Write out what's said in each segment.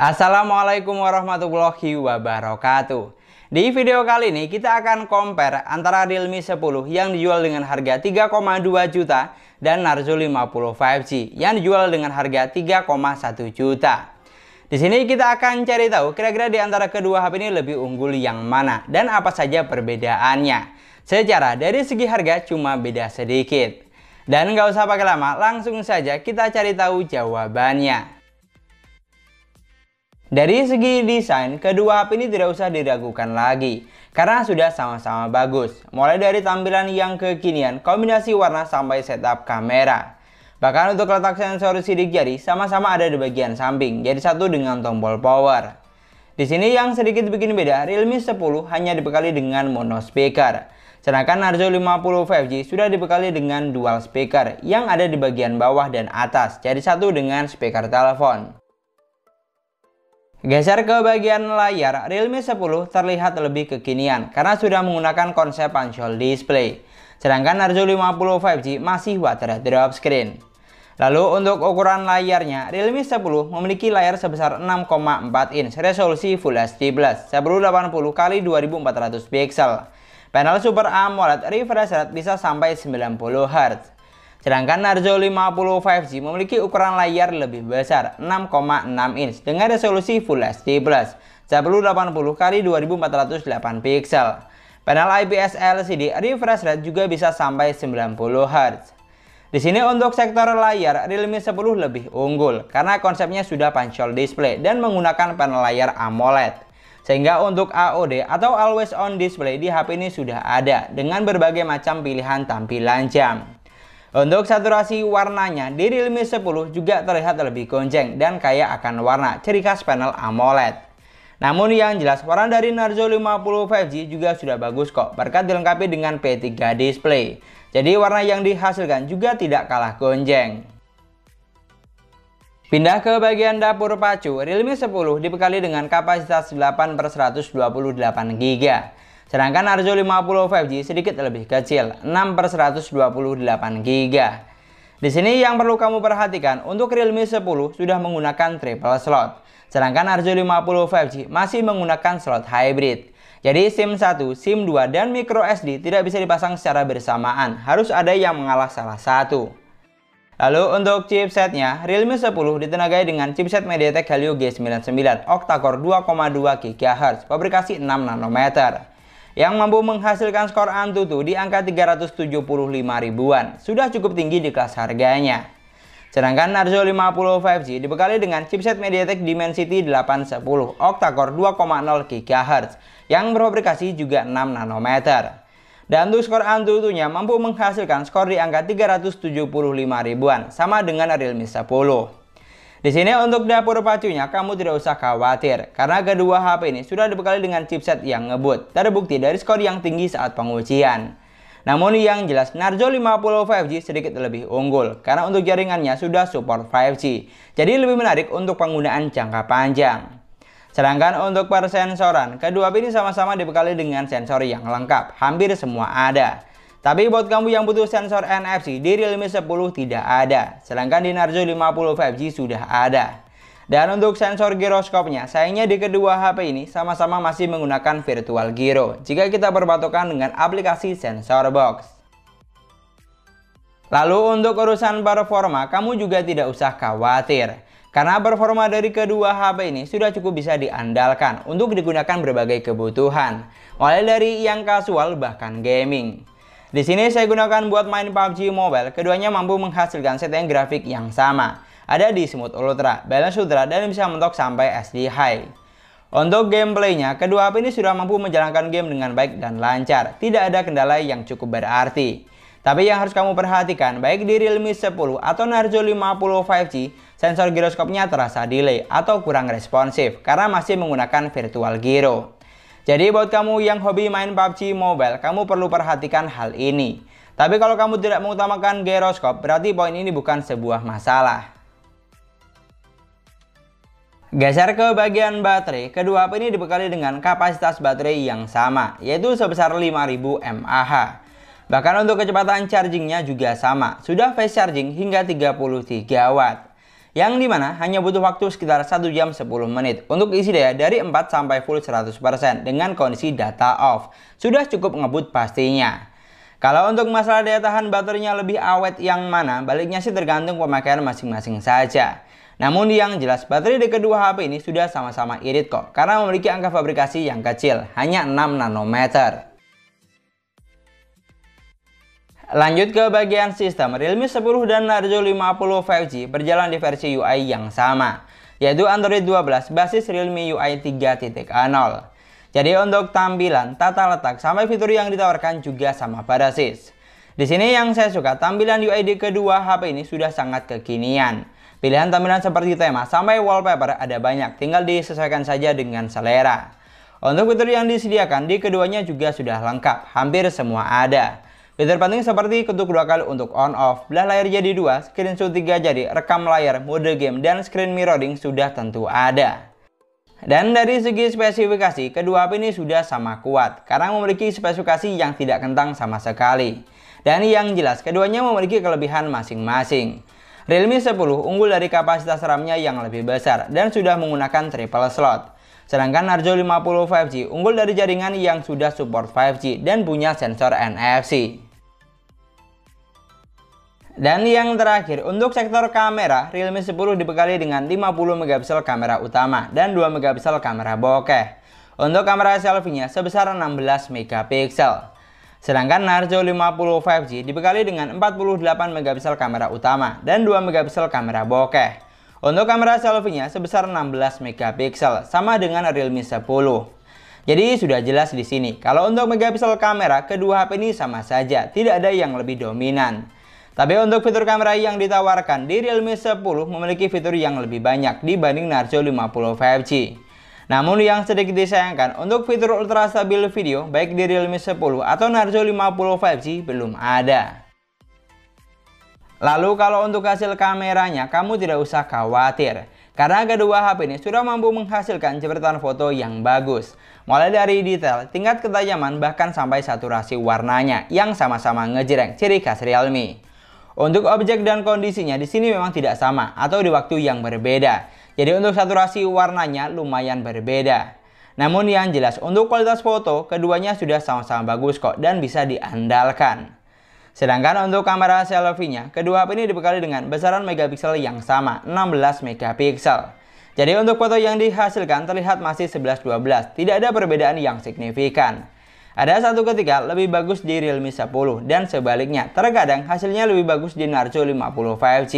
Assalamualaikum warahmatullahi wabarakatuh. Di video kali ini kita akan compare antara Realme 10 yang dijual dengan harga 3,2 juta dan Narzo 50 5G yang dijual dengan harga 3,1 juta. Di sini kita akan cari tahu kira-kira di antara kedua HP ini lebih unggul yang mana dan apa saja perbedaannya. Secara dari segi harga cuma beda sedikit. Dan nggak usah pakai lama, langsung saja kita cari tahu jawabannya. Dari segi desain, kedua HP ini tidak usah diragukan lagi, karena sudah sama-sama bagus. Mulai dari tampilan yang kekinian, kombinasi warna sampai setup kamera. Bahkan untuk letak sensor sidik jari, sama-sama ada di bagian samping, jadi satu dengan tombol power. Di sini yang sedikit bikin beda, Realme 10 hanya dibekali dengan mono speaker. Sedangkan Narzo 50 5G sudah dibekali dengan dual speaker yang ada di bagian bawah dan atas, jadi satu dengan speaker telepon. Geser ke bagian layar, Realme 10 terlihat lebih kekinian karena sudah menggunakan konsep punch-hole display. Sedangkan Narzo 50 5G masih water drop screen. Lalu untuk ukuran layarnya, Realme 10 memiliki layar sebesar 6,4 inch resolusi Full HD+, 1080x2400 pixel. Panel Super AMOLED refresh rate bisa sampai 90 Hz. Sedangkan Narzo 50 5G memiliki ukuran layar lebih besar 6,6 inch dengan resolusi Full HD+, 1080x2408 pixel. Panel IPS LCD refresh rate juga bisa sampai 90Hz. Di sini untuk sektor layar, Realme 10 lebih unggul karena konsepnya sudah hole display dan menggunakan panel layar AMOLED. Sehingga untuk AOD atau Always On Display di HP ini sudah ada dengan berbagai macam pilihan tampilan jam. Untuk saturasi warnanya di Realme 10 juga terlihat lebih gonceng dan kaya akan warna, ciri khas panel AMOLED. Namun yang jelas warna dari Narzo 50 5G juga sudah bagus kok berkat dilengkapi dengan P3 display. Jadi warna yang dihasilkan juga tidak kalah gonceng. Pindah ke bagian dapur pacu, Realme 10 dibekali dengan kapasitas 8 128 GB. Sedangkan Arzo 50 5G sedikit lebih kecil, 6 per 128 GB. Di sini yang perlu kamu perhatikan, untuk Realme 10 sudah menggunakan triple slot. Sedangkan Arzo 50 5G masih menggunakan slot hybrid. Jadi SIM 1, SIM 2, dan micro SD tidak bisa dipasang secara bersamaan. Harus ada yang mengalah salah satu. Lalu untuk chipsetnya, Realme 10 ditenagai dengan chipset MediaTek Helio G99 octa-core 2,2 GHz, pabrikasi 6 nanometer yang mampu menghasilkan skor Antutu di angka 375 ribuan. Sudah cukup tinggi di kelas harganya. Sedangkan Narzo 50 5G dibekali dengan chipset MediaTek Dimensity 810 octa-core 2,0 GHz yang berfabrikasi juga 6 nanometer. Dan untuk skor Antutu-nya mampu menghasilkan skor di angka 375 ribuan, sama dengan Realme 10. Di sini untuk dapur pacunya kamu tidak usah khawatir karena kedua HP ini sudah dibekali dengan chipset yang ngebut. Terbukti dari skor yang tinggi saat pengujian. Namun yang jelas Narzo 50 5G sedikit lebih unggul karena untuk jaringannya sudah support 5G. Jadi lebih menarik untuk penggunaan jangka panjang. Sedangkan untuk persensoran, kedua ini sama-sama dibekali dengan sensor yang lengkap, hampir semua ada. Tapi buat kamu yang butuh sensor NFC, di Realme 10 tidak ada. Sedangkan di Narzo 50 5G sudah ada. Dan untuk sensor giroskopnya, sayangnya di kedua HP ini sama-sama masih menggunakan virtual gyro. jika kita berpatokan dengan aplikasi sensor box. Lalu untuk urusan performa, kamu juga tidak usah khawatir. Karena performa dari kedua HP ini sudah cukup bisa diandalkan untuk digunakan berbagai kebutuhan. Mulai dari yang kasual bahkan gaming. Di sini saya gunakan buat main PUBG Mobile, keduanya mampu menghasilkan setting grafik yang sama. Ada di Smooth Ultra, Balance Ultra, dan bisa mentok sampai SD High. Untuk gameplaynya, kedua HP ini sudah mampu menjalankan game dengan baik dan lancar. Tidak ada kendala yang cukup berarti. Tapi yang harus kamu perhatikan, baik di Realme 10 atau Narzo 50 5G, sensor giroskopnya terasa delay atau kurang responsif karena masih menggunakan virtual gyro. Jadi buat kamu yang hobi main PUBG Mobile, kamu perlu perhatikan hal ini. Tapi kalau kamu tidak mengutamakan gyroscope, berarti poin ini bukan sebuah masalah. Geser ke bagian baterai, kedua HP ini dibekali dengan kapasitas baterai yang sama, yaitu sebesar 5000 mAh. Bahkan untuk kecepatan chargingnya juga sama, sudah fast charging hingga 33 watt yang dimana hanya butuh waktu sekitar 1 jam 10 menit untuk isi daya dari 4 sampai full 100% dengan kondisi data off. Sudah cukup ngebut pastinya. Kalau untuk masalah daya tahan baterainya lebih awet yang mana, baliknya sih tergantung pemakaian masing-masing saja. Namun yang jelas baterai di kedua HP ini sudah sama-sama irit kok karena memiliki angka fabrikasi yang kecil, hanya 6 nanometer. Lanjut ke bagian sistem, Realme 10 dan Narzo 50 5G berjalan di versi UI yang sama, yaitu Android 12 basis Realme UI 3.0. Jadi untuk tampilan, tata letak, sampai fitur yang ditawarkan juga sama pada sis. Di sini yang saya suka, tampilan UI di kedua HP ini sudah sangat kekinian. Pilihan tampilan seperti tema sampai wallpaper ada banyak, tinggal disesuaikan saja dengan selera. Untuk fitur yang disediakan di keduanya juga sudah lengkap, hampir semua ada. Fitur penting seperti ketuk dua kali untuk on off, belah layar jadi dua, screen screenshot 3 jadi rekam layar, mode game, dan screen mirroring sudah tentu ada. Dan dari segi spesifikasi, kedua HP ini sudah sama kuat, karena memiliki spesifikasi yang tidak kentang sama sekali. Dan yang jelas, keduanya memiliki kelebihan masing-masing. Realme 10 unggul dari kapasitas RAM-nya yang lebih besar dan sudah menggunakan triple slot. Sedangkan Narjo 50 5G unggul dari jaringan yang sudah support 5G dan punya sensor NFC. Dan yang terakhir, untuk sektor kamera, Realme 10 dibekali dengan 50 megapiksel kamera utama dan 2 megapiksel kamera bokeh. Untuk kamera selfie-nya sebesar 16 megapiksel. Sedangkan Narzo 50 5G dibekali dengan 48 megapiksel kamera utama dan 2 megapiksel kamera bokeh. Untuk kamera selfie-nya sebesar 16 megapiksel, sama dengan Realme 10. Jadi sudah jelas di sini, kalau untuk megapiksel kamera, kedua HP ini sama saja, tidak ada yang lebih dominan. Tapi untuk fitur kamera yang ditawarkan di Realme 10 memiliki fitur yang lebih banyak dibanding Narzo 50 5G. Namun yang sedikit disayangkan, untuk fitur ultra stabil video baik di Realme 10 atau Narzo 50 5G belum ada. Lalu kalau untuk hasil kameranya, kamu tidak usah khawatir. Karena kedua HP ini sudah mampu menghasilkan jepretan foto yang bagus. Mulai dari detail, tingkat ketajaman, bahkan sampai saturasi warnanya yang sama-sama ngejreng ciri khas Realme. Untuk objek dan kondisinya di sini memang tidak sama atau di waktu yang berbeda. Jadi untuk saturasi warnanya lumayan berbeda. Namun yang jelas untuk kualitas foto keduanya sudah sama-sama bagus kok dan bisa diandalkan. Sedangkan untuk kamera selfie-nya, kedua HP ini dibekali dengan besaran megapiksel yang sama, 16 megapiksel. Jadi untuk foto yang dihasilkan terlihat masih 11-12, tidak ada perbedaan yang signifikan. Ada satu ketika lebih bagus di Realme 10 dan sebaliknya, terkadang hasilnya lebih bagus di Narco 50 5G.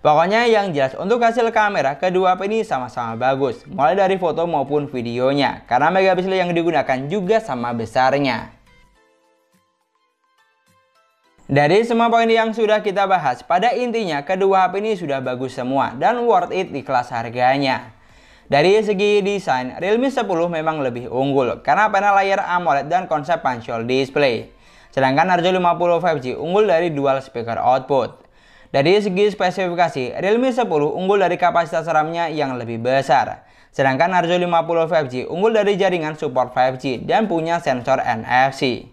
Pokoknya yang jelas untuk hasil kamera kedua ini sama-sama bagus, mulai dari foto maupun videonya, karena megapiksel yang digunakan juga sama besarnya. Dari semua poin yang sudah kita bahas, pada intinya kedua HP ini sudah bagus semua dan worth it di kelas harganya. Dari segi desain, Realme 10 memang lebih unggul karena panel layar AMOLED dan konsep punch display. Sedangkan Narzo 50 5G unggul dari dual speaker output. Dari segi spesifikasi, Realme 10 unggul dari kapasitas RAM-nya yang lebih besar. Sedangkan Narzo 50 5G unggul dari jaringan support 5G dan punya sensor NFC.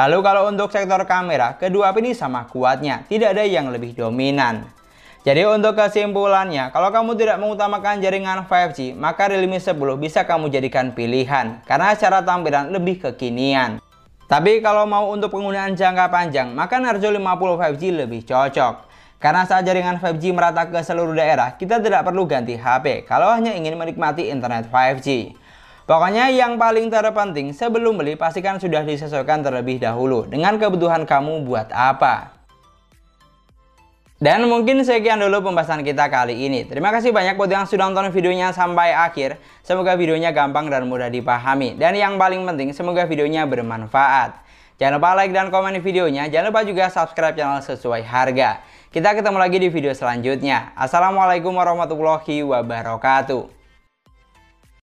Lalu kalau untuk sektor kamera, kedua ini sama kuatnya, tidak ada yang lebih dominan. Jadi untuk kesimpulannya, kalau kamu tidak mengutamakan jaringan 5G, maka Realme 10 bisa kamu jadikan pilihan karena secara tampilan lebih kekinian. Tapi kalau mau untuk penggunaan jangka panjang, maka Narzo 50 5G lebih cocok. Karena saat jaringan 5G merata ke seluruh daerah, kita tidak perlu ganti HP kalau hanya ingin menikmati internet 5G. Pokoknya yang paling terpenting sebelum beli pastikan sudah disesuaikan terlebih dahulu dengan kebutuhan kamu buat apa. Dan mungkin sekian dulu pembahasan kita kali ini. Terima kasih banyak buat yang sudah nonton videonya sampai akhir. Semoga videonya gampang dan mudah dipahami. Dan yang paling penting, semoga videonya bermanfaat. Jangan lupa like dan komen videonya. Jangan lupa juga subscribe channel sesuai harga. Kita ketemu lagi di video selanjutnya. Assalamualaikum warahmatullahi wabarakatuh.